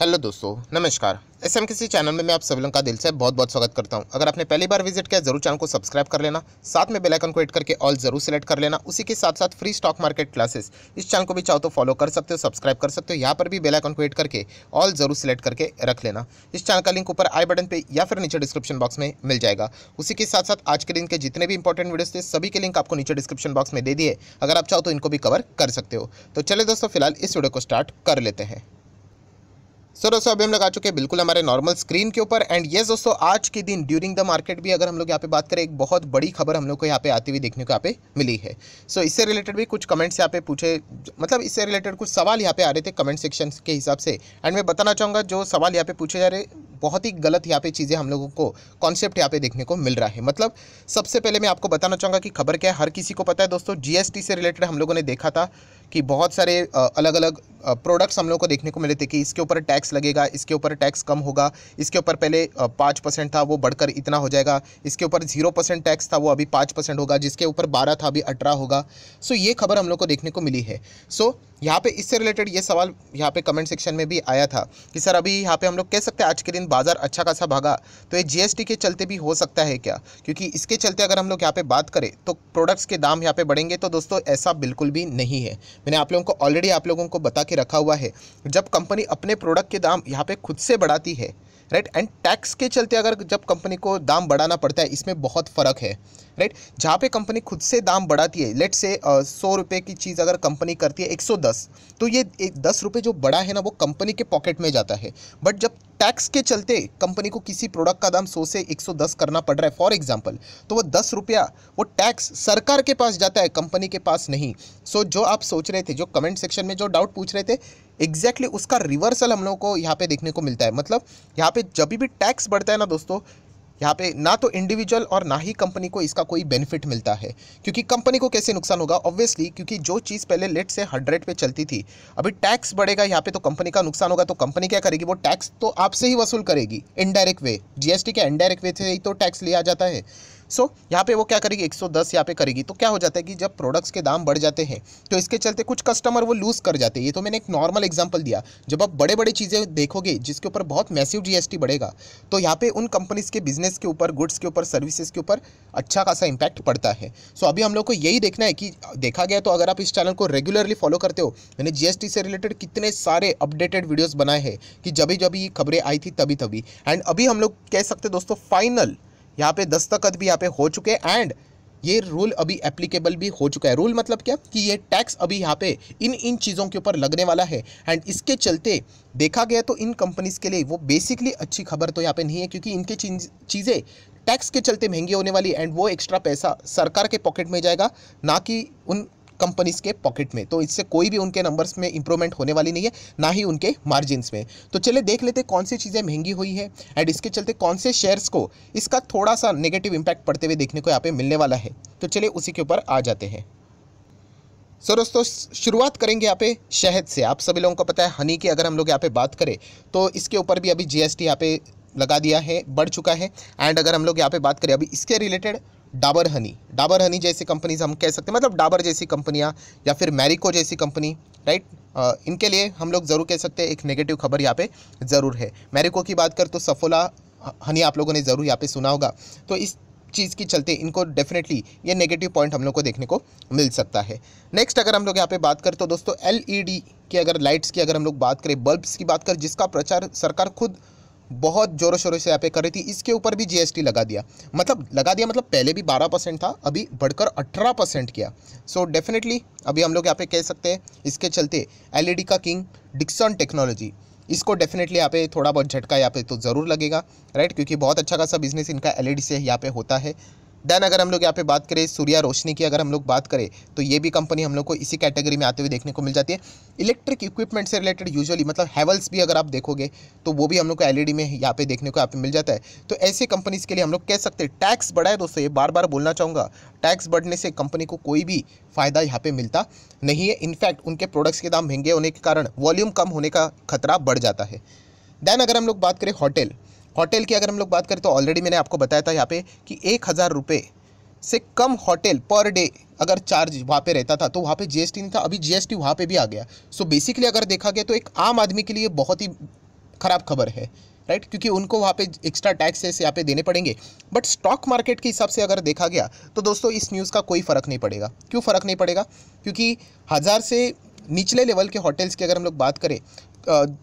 Hello दोस्तों नमस्कार S M किसी चैनल में मैं आप सभी लोगों का दिल से बहुत बहुत स्वागत करता हूं अगर आपने पहली बार विजिट किया जरूर चैनल को सब्सक्राइब कर लेना साथ में बेल आइकन को हिट करके ऑल जरूर सेलेक्ट कर लेना उसी के साथ साथ फ्री स्टॉक मार्केट क्लासेस इस चैनल को भी चाहो तो फॉलो कर सकते हो सब्सक्राइब कर सकते हो यहाँ पर भी बेल आइकन को हिट करके ऑल जरूर सेलेक्ट करके रख लेना इस चैनल का लिंक ऊपर आई बटन पर या फिर नीचे डिस्क्रिप्शन बॉक्स में मिल जाएगा उसी के साथ साथ आज के दिन के जितने भी इंपॉर्टेंट वीडियोज थे सभी के लिंक आपको नीचे डिस्क्रिप्शन बॉक्स में दे दिए अगर आप चाहो तो इनको भी कवर कर सकते हो तो चले दोस्तों फिलहाल इस वीडियो को स्टार्ट कर लेते हैं सो दोस्तों अभी हम लोग आ चुके हैं बिल्कुल हमारे नॉर्मल स्क्रीन के ऊपर एंड ये दोस्तों आज के दिन ड्यूरिंग द मार्केट भी अगर हम लोग यहाँ पे बात करें एक बहुत बड़ी खबर हम लोग को यहाँ पे आती हुई देखने को यहाँ पे मिली है सो so, इससे रिलेटेड भी कुछ कमेंट्स यहाँ पे पूछे मतलब इससे रिलेटेड कुछ सवाल यहाँ पे आ रहे थे कमेंट सेक्शन के हिसाब से एंड मैं बताना चाहूँगा जो सवाल यहाँ पे पूछे जा रहे बहुत ही गलत यहाँ पे चीज़ें हम लोगों को कॉन्सेप्ट यहाँ पे देखने को मिल रहा है मतलब सबसे पहले मैं आपको बताना चाहूँगा कि खबर क्या है हर किसी को पता है दोस्तों जीएसटी से रिलेटेड हम लोगों ने देखा था कि बहुत सारे अलग अलग प्रोडक्ट्स हम लोग को देखने को मिले थे कि इसके ऊपर टैक्स लगेगा इसके ऊपर टैक्स कम होगा इसके ऊपर पहले पाँच परसेंट था वो बढ़कर इतना हो जाएगा इसके ऊपर जीरो परसेंट टैक्स था वो अभी पाँच परसेंट होगा जिसके ऊपर बारह था अभी अठारह होगा सो ये खबर हम लोग को देखने को मिली है सो यहाँ पे इससे रिलेटेड ये सवाल यहाँ पे कमेंट सेक्शन में भी आया था कि सर अभी यहाँ पे हम लोग कह सकते हैं आज के दिन बाज़ार अच्छा खासा भागा तो ये जीएसटी के चलते भी हो सकता है क्या क्योंकि इसके चलते अगर हम लोग यहाँ पे बात करें तो प्रोडक्ट्स के दाम यहाँ पे बढ़ेंगे तो दोस्तों ऐसा बिल्कुल भी नहीं है मैंने आप लोगों को ऑलरेडी आप लोगों को बता के रखा हुआ है जब कंपनी अपने प्रोडक्ट के दाम यहाँ पर खुद से बढ़ाती है राइट एंड टैक्स के चलते अगर जब कंपनी को दाम बढ़ाना पड़ता है इसमें बहुत फ़र्क है राइट जहाँ पे कंपनी खुद से दाम बढ़ाती है लेट से सौ रुपये की चीज़ अगर कंपनी करती है एक सौ दस तो ये एक दस रुपये जो बड़ा है ना वो कंपनी के पॉकेट में जाता है बट जब टैक्स के चलते कंपनी को किसी प्रोडक्ट का दाम सौ से एक सौ दस करना पड़ रहा है फॉर एग्जाम्पल तो वो दस रुपया वो टैक्स सरकार के पास जाता है कंपनी के पास नहीं सो so, जो आप सोच रहे थे जो कमेंट सेक्शन में जो डाउट पूछ रहे थे एग्जैक्टली exactly उसका रिवर्सल हम लोग को यहाँ पे देखने को मिलता है मतलब यहाँ पे जब भी टैक्स बढ़ता है ना दोस्तों यहाँ पे ना तो इंडिविजुअल और ना ही कंपनी को इसका कोई बेनिफिट मिलता है क्योंकि कंपनी को कैसे नुकसान होगा ऑब्वियसली क्योंकि जो चीज़ पहले लेट से हंड्रेड पे चलती थी अभी टैक्स बढ़ेगा यहाँ पे तो कंपनी का नुकसान होगा तो कंपनी क्या करेगी वो टैक्स तो आपसे ही वसूल करेगी इनडायरेक्ट वे जीएसटी के इनडायरेक्ट वे से ही तो टैक्स लिया जाता है सो so, यहाँ पे वो क्या करेगी 110 यहाँ पे करेगी तो क्या हो जाता है कि जब प्रोडक्ट्स के दाम बढ़ जाते हैं तो इसके चलते कुछ कस्टमर वो लूज़ कर जाते हैं ये तो मैंने एक नॉर्मल एग्जाम्पल दिया जब आप बड़े बड़े चीज़ें देखोगे जिसके ऊपर बहुत मैसिव जीएसटी बढ़ेगा तो यहाँ पे उन कंपनीज़ के बिजनेस के ऊपर गुड्स के ऊपर सर्विसेज के ऊपर अच्छा खासा इंपैक्ट पड़ता है सो so, अभी हम लोग को यही देखना है कि देखा गया तो अगर आप इस चैनल को रेगुलरली फॉलो करते हो मैंने जीएसटी से रिलेटेड कितने सारे अपडेटेड वीडियोज़ बनाए हैं कि जब जब ये खबरें आई थी तभी तभी एंड अभी हम लोग कह सकते दोस्तों फाइनल यहाँ पे दस्तखत भी यहाँ पे हो चुके हैं एंड ये रूल अभी एप्लीकेबल भी हो चुका है रूल मतलब क्या कि ये टैक्स अभी यहाँ पे इन इन चीज़ों के ऊपर लगने वाला है एंड इसके चलते देखा गया तो इन कंपनीज़ के लिए वो बेसिकली अच्छी खबर तो यहाँ पे नहीं है क्योंकि इनके चीज़ें टैक्स के चलते महंगी होने वाली एंड वो एक्स्ट्रा पैसा सरकार के पॉकेट में जाएगा ना कि उन कंपनीज के पॉकेट में तो इससे कोई भी उनके नंबर्स में इंप्रूवमेंट होने वाली नहीं है ना ही उनके मार्जिनस में तो चले देख लेते कौन सी चीज़ें महंगी हुई है एंड इसके चलते कौन से शेयर्स को इसका थोड़ा सा नेगेटिव इम्पैक्ट पड़ते हुए देखने को यहाँ पे मिलने वाला है तो चलिए उसी के ऊपर आ जाते हैं सो so, दोस्तों शुरुआत करेंगे यहाँ पे शहद से आप सभी लोगों को पता है हनी की अगर हम लोग यहाँ पे बात करें तो इसके ऊपर भी अभी जीएसटी यहाँ पे लगा दिया है बढ़ चुका है एंड अगर हम लोग यहाँ पे बात करें अभी इसके related Dabur honey Dabur honey जैसी कंपनीज हम कह सकते हैं मतलब डाबर जैसी कंपनियाँ या फिर मैरिको जैसी कंपनी राइट इनके लिए हम लोग ज़रूर कह सकते हैं एक नेगेटिव खबर यहाँ पे ज़रूर है मैरिको की बात कर तो सफोला हनी आप लोगों ने ज़रूर यहाँ पे सुना होगा तो इस चीज़ की चलते इनको डेफिनेटली ये नेगेटिव पॉइंट हम लोग को देखने को मिल सकता है नेक्स्ट अगर हम लोग यहाँ पे बात करें तो दोस्तों एलईडी e की अगर लाइट्स की अगर हम लोग बात करें बल्ब्स की बात करें जिसका प्रचार सरकार खुद बहुत ज़ोरों शोरों से यहाँ पे कर रही थी इसके ऊपर भी जीएसटी लगा दिया मतलब लगा दिया मतलब पहले भी 12 परसेंट था अभी बढ़कर 18 परसेंट किया सो so, डेफिनेटली अभी हम लोग यहाँ पे कह सकते हैं इसके चलते एलईडी e का किंग डिक्सन टेक्नोलॉजी इसको डेफिनेटली यहाँ पे थोड़ा बहुत झटका यहाँ पे तो ज़रूर लगेगा राइट क्योंकि बहुत अच्छा खासा बिजनेस इनका एल e से यहाँ पे होता है देन अगर हम लोग यहाँ पे बात करें सूर्या रोशनी की अगर हम लोग बात करें तो ये भी कंपनी हम लोग को इसी कैटेगरी में आते हुए देखने को मिल जाती है इलेक्ट्रिक इक्विपमेंट से रिलेटेड यूजुअली मतलब हैवल्स भी अगर आप देखोगे तो वो भी हम लोग को एल में यहाँ पे देखने को यहाँ पे मिल जाता है तो ऐसे कंपनीज़ के लिए हम लोग कह सकते हैं टैक्स बढ़ा है दोस्तों ये बार बार बोलना चाहूँगा टैक्स बढ़ने से कंपनी को कोई भी फ़ायदा यहाँ पे मिलता नहीं है इनफैक्ट उनके प्रोडक्ट्स के दाम महंगे होने के कारण वॉल्यूम कम होने का खतरा बढ़ जाता है देन अगर हम लोग बात करें होटल होटल की अगर हम लोग बात करें तो ऑलरेडी मैंने आपको बताया था यहाँ पे कि एक हज़ार रुपये से कम होटल पर डे अगर चार्ज वहाँ पे रहता था तो वहाँ पे जीएसटी नहीं था अभी जीएसटी वहाँ पे भी आ गया सो so बेसिकली अगर देखा गया तो एक आम आदमी के लिए बहुत ही ख़राब खबर है राइट right? क्योंकि उनको वहाँ पे एक्स्ट्रा टैक्सेस यहाँ पे देने पड़ेंगे बट स्टॉक मार्केट के हिसाब से अगर देखा गया तो दोस्तों इस न्यूज़ का कोई फ़र्क नहीं पड़ेगा क्यों फ़र्क नहीं पड़ेगा क्योंकि हज़ार से निचले लेवल के होटल्स की अगर हम लोग बात करें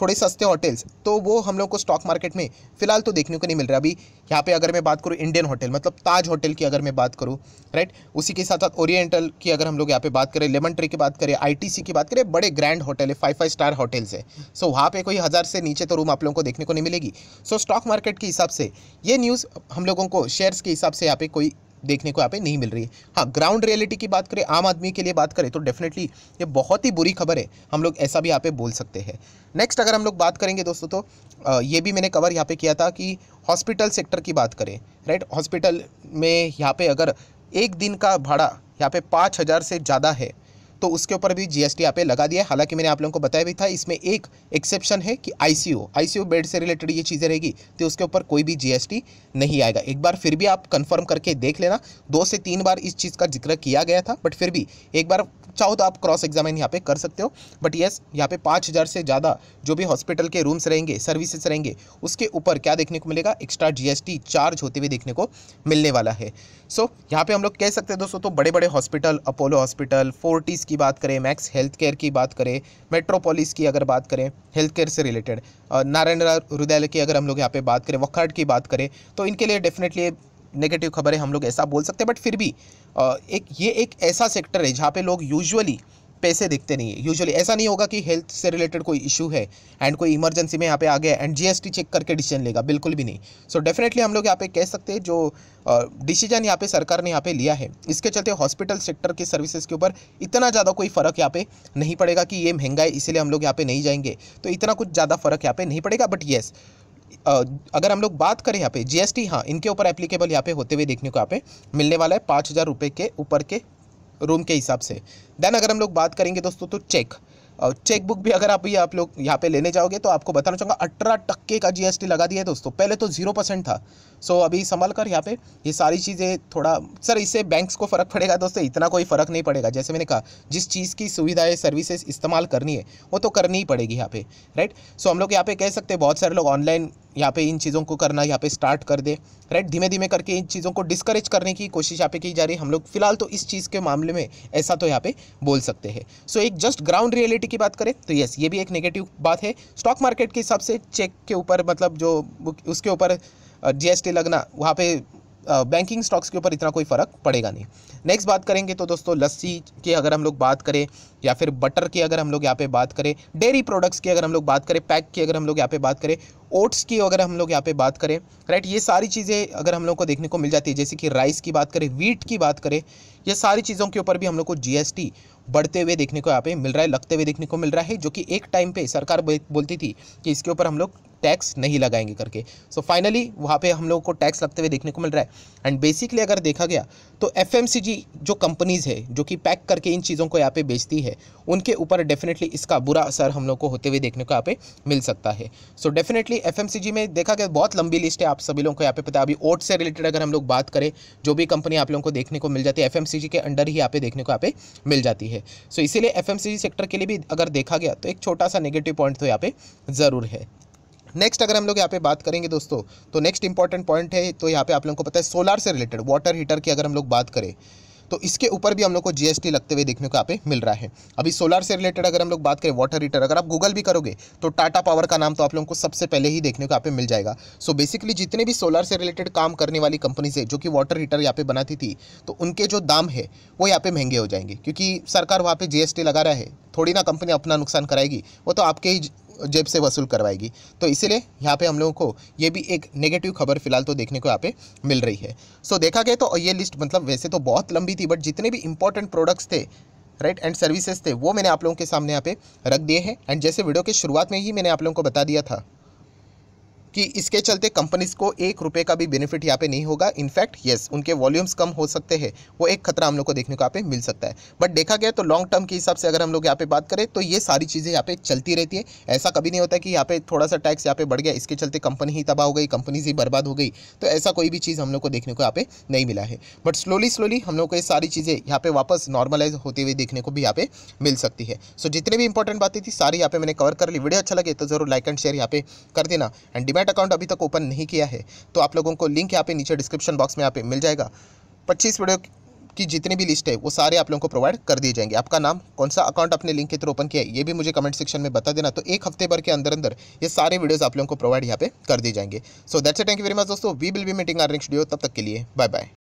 थोड़े सस्ते होटल्स तो वो हम लोग को स्टॉक मार्केट में फ़िलहाल तो देखने को नहीं मिल रहा अभी यहाँ पे अगर मैं बात करूँ इंडियन होटल मतलब ताज होटल की अगर मैं बात करूँ राइट उसी के साथ साथ ओरिएंटल की अगर हम लोग यहाँ पे बात करें लेमन ट्री की बात करें आईटीसी की बात करें बड़े ग्रैंड होटल है फाइव फाइव स्टार होटल्स है सो so, वहाँ पर कोई हज़ार से नीचे तो रूम आप लोगों को देखने को नहीं मिलेगी सो so, स्टॉक मार्केट के हिसाब से ये न्यूज़ हम लोगों को शेयर्स के हिसाब से यहाँ पे कोई देखने को यहाँ पे नहीं मिल रही है हाँ ग्राउंड रियलिटी की बात करें आम आदमी के लिए बात करें तो डेफिनेटली ये बहुत ही बुरी खबर है हम लोग ऐसा भी यहाँ पे बोल सकते हैं नेक्स्ट अगर हम लोग बात करेंगे दोस्तों तो ये भी मैंने कवर यहाँ पे किया था कि हॉस्पिटल सेक्टर की बात करें राइट हॉस्पिटल में यहाँ पे अगर एक दिन का भाड़ा यहाँ पे पाँच हज़ार से ज़्यादा है तो उसके ऊपर भी जीएसटी यहाँ पे लगा दिया है हालांकि मैंने आप लोगों को बताया भी था इसमें एक एक्सेप्शन है कि आईसीयू आईसीयू बेड से रिलेटेड ये चीज़ें रहेगी तो उसके ऊपर कोई भी जीएसटी नहीं आएगा एक बार फिर भी आप कंफर्म करके देख लेना दो से तीन बार इस चीज़ का जिक्र किया गया था बट फिर भी एक बार चाहो तो आप क्रॉस एग्जामिन यहाँ पे कर सकते हो बट येस यहाँ पे पाँच हज़ार से ज़्यादा जो भी हॉस्पिटल के रूम्स रहेंगे सर्विसेज रहेंगे उसके ऊपर क्या देखने को मिलेगा एक्स्ट्रा जीएसटी चार्ज होते हुए देखने को मिलने वाला है सो so, यहाँ पे हम लोग कह सकते हैं दोस्तों तो बड़े बड़े हॉस्पिटल अपोलो हॉस्पिटल फोर्टिस की बात करें मैक्स हेल्थ केयर की बात करें मेट्रोपोलिस की अगर बात करें हेल्थ केयर से रिलेटेड नारायण हृदयालय की अगर हम लोग यहाँ पे बात करें वखाड की बात करें तो इनके लिए डेफिनेटली नेगेटिव खबर है हम लोग ऐसा बोल सकते हैं बट फिर भी एक ये एक ऐसा सेक्टर है जहाँ पे लोग यूजुअली पैसे दिखते नहीं है यूजुअली ऐसा नहीं होगा कि हेल्थ से रिलेटेड कोई इशू है एंड कोई इमरजेंसी में यहाँ पे आ गया एंड जीएसटी चेक करके डिसीजन लेगा बिल्कुल भी नहीं सो so, डेफिनेटली हम लोग यहाँ पे कह सकते हैं जो डिसीजन यहाँ पे सरकार ने यहाँ पे लिया है इसके चलते हॉस्पिटल सेक्टर की सर्विसेज के ऊपर इतना ज़्यादा कोई फ़र्क यहाँ पे नहीं पड़ेगा कि ये महंगा है इसीलिए हम लोग यहाँ पे नहीं जाएंगे तो इतना कुछ ज़्यादा फ़र्क यहाँ पे नहीं पड़ेगा बट येस अगर हम लोग बात करें यहाँ पे जीएसटी हाँ इनके ऊपर एप्लीकेबल यहाँ पे होते हुए देखने को यहाँ पे मिलने वाला है पाँच हज़ार रुपये के ऊपर के रूम के हिसाब से देन अगर हम लोग बात करेंगे दोस्तों तो चेक और चेक बुक भी अगर आप ये आप लोग यहाँ पे लेने जाओगे तो आपको बताना चाहूँगा अठारह टक्के का जीएसटी लगा दिया है दोस्तों पहले तो जीरो परसेंट था सो so, अभी संभाल कर यहाँ पे ये सारी चीज़ें थोड़ा सर इससे बैंक्स को फ़र्क पड़ेगा दोस्तों इतना कोई फ़र्क नहीं पड़ेगा जैसे मैंने कहा जिस चीज़ की सुविधाएँ सर्विसेज इस्तेमाल करनी है वो तो करनी ही पड़ेगी यहाँ पे राइट सो so, हम लोग यहाँ पे कह सकते हैं बहुत सारे लोग ऑनलाइन यहाँ पे इन चीज़ों को करना यहाँ पे स्टार्ट कर दे राइट धीमे धीमे करके इन चीज़ों को डिस्करेज करने की कोशिश यहाँ पे की जा रही है हम लोग फिलहाल तो इस चीज़ के मामले में ऐसा तो यहाँ पे बोल सकते हैं सो so, एक जस्ट ग्राउंड रियलिटी की बात करें तो यस ये भी एक नेगेटिव बात है स्टॉक मार्केट के हिसाब से चेक के ऊपर मतलब जो उसके ऊपर जी लगना वहाँ पर बैंकिंग स्टॉक्स के ऊपर इतना कोई फ़र्क पड़ेगा नहीं नेक्स्ट बात करेंगे तो दोस्तों लस्सी की अगर हम लोग बात करें या फिर बटर की अगर हम लोग यहाँ पे बात करें डेयरी प्रोडक्ट्स की अगर हम लोग बात करें पैक की अगर हम लोग यहाँ पे बात करें ओट्स की अगर हम लोग यहाँ पे बात करें राइट ये सारी चीज़ें अगर हम लोग को देखने को मिल जाती है जैसे कि राइस की बात करें वीट की बात करें ये सारी चीज़ों के ऊपर भी हम लोग को जीएसटी बढ़ते हुए देखने को यहाँ पे मिल रहा है लगते हुए देखने को मिल रहा है जो कि एक टाइम पे सरकार बोलती थी कि इसके ऊपर हम लोग टैक्स नहीं लगाएंगे करके सो फाइनली वहाँ पे हम लोग को टैक्स लगते हुए देखने को मिल रहा है एंड बेसिकली अगर देखा गया तो एफ जो कंपनीज़ है जो कि पैक करके इन चीज़ों को यहाँ पे बेचती है उनके ऊपर डेफिनेटली इसका बुरा असर हम लोग को होते हुए देखने को यहाँ पे मिल सकता है सो so डेफिनेटली एफ में देखा गया बहुत लंबी लिस्ट है आप सभी लोगों को यहाँ पे पता है अभी ओट से रिलेटेड अगर हम लोग बात करें जो भी कंपनी आप लोगों को देखने को मिल जाती है एफ के अंडर ही यहाँ पे देखने को यहाँ पे मिल जाती है सो इसीलिए एफ सेक्टर के लिए भी अगर देखा गया तो एक छोटा सा नेगेटिव पॉइंट तो यहाँ पे ज़रूर है नेक्स्ट अगर हम लोग यहाँ पे बात करेंगे दोस्तों तो नेक्स्ट इंपॉर्टेंट पॉइंट है तो यहाँ पे आप लोगों को पता है सोलर से रिलेटेड वाटर हीटर की अगर हम लोग बात करें तो इसके ऊपर भी हम लोग को जीएसटी लगते हुए देखने को यहाँ पे मिल रहा है अभी सोलर से रिलेटेड अगर हम लोग बात करें वाटर हीटर अगर आप गूगल भी करोगे तो टाटा पावर का नाम तो आप लोगों को सबसे पहले ही देखने को यहाँ पे मिल जाएगा सो बेसिकली जितने भी सोलर से रिलेटेड काम करने वाली कंपनीज है जो कि वाटर हीटर यहाँ पे बनाती थी तो उनके जो दाम है वो यहाँ पे महंगे हो जाएंगे क्योंकि सरकार वहाँ पे जीएसटी लगा रहा है थोड़ी ना कंपनी अपना नुकसान कराएगी वो तो आपके ही जेब से वसूल करवाएगी तो इसीलिए यहाँ पे हम लोगों को ये भी एक नेगेटिव खबर फिलहाल तो देखने को यहाँ पे मिल रही है सो so, देखा गया तो ये लिस्ट मतलब वैसे तो बहुत लंबी थी बट जितने भी इंपॉर्टेंट प्रोडक्ट्स थे राइट एंड सर्विसेज थे वो मैंने आप लोगों के सामने यहाँ पे रख दिए हैं एंड जैसे वीडियो के शुरुआत में ही मैंने आप लोगों को बता दिया था कि इसके चलते कंपनीज को एक रुपये का भी बेनिफिट यहाँ पे नहीं होगा इनफैक्ट येस उनके वॉल्यूम्स कम हो सकते हैं वो एक खतरा हम लोग को देखने को यहाँ पे मिल सकता है बट देखा गया तो लॉन्ग टर्म के हिसाब से अगर हम लोग यहाँ पे बात करें तो ये सारी चीज़ें यहाँ पे चलती रहती है ऐसा कभी नहीं होता कि यहाँ पे थोड़ा सा टैक्स यहाँ पे बढ़ गया इसके चलते कंपनी ही तबाह हो गई कंपनीज ही बर्बाद हो गई तो ऐसा कोई भी चीज़ हम लोग को देखने को यहाँ पे नहीं मिला है बट स्लोली स्लोली हम लोग को ये सारी चीज़ें यहाँ पे वापस नॉर्मलाइज होते हुए देखने को भी यहाँ पे मिल सकती है सो जितनी भी इंपॉर्टेंट बातें थी सारी यहाँ पे मैंने कवर कर ली वीडियो अच्छा लगे तो जरूर लाइक एंड शेयर यहाँ पे कर देना एंड डीमेट अकाउंट अभी तक ओपन नहीं किया है तो आप लोगों को लिंक यहाँ पे नीचे डिस्क्रिप्शन बॉक्स में यहाँ पे मिल जाएगा पच्चीस वीडियो की जितनी भी लिस्ट है वो सारे आप लोगों को प्रोवाइड कर दिए जाएंगे आपका नाम कौन सा अकाउंट अपने लिंक के थ्रू ओपन किया है ये भी मुझे कमेंट सेक्शन में बता देना तो एक हफ्ते भर के अंदर अंदर ये सारे वीडियोज़ आप लोगों को प्रोवाइड यहाँ पे कर दिए जाएंगे so that's thank you very much दोस्तों we will be meeting our next video तब तक के लिए बाय बाय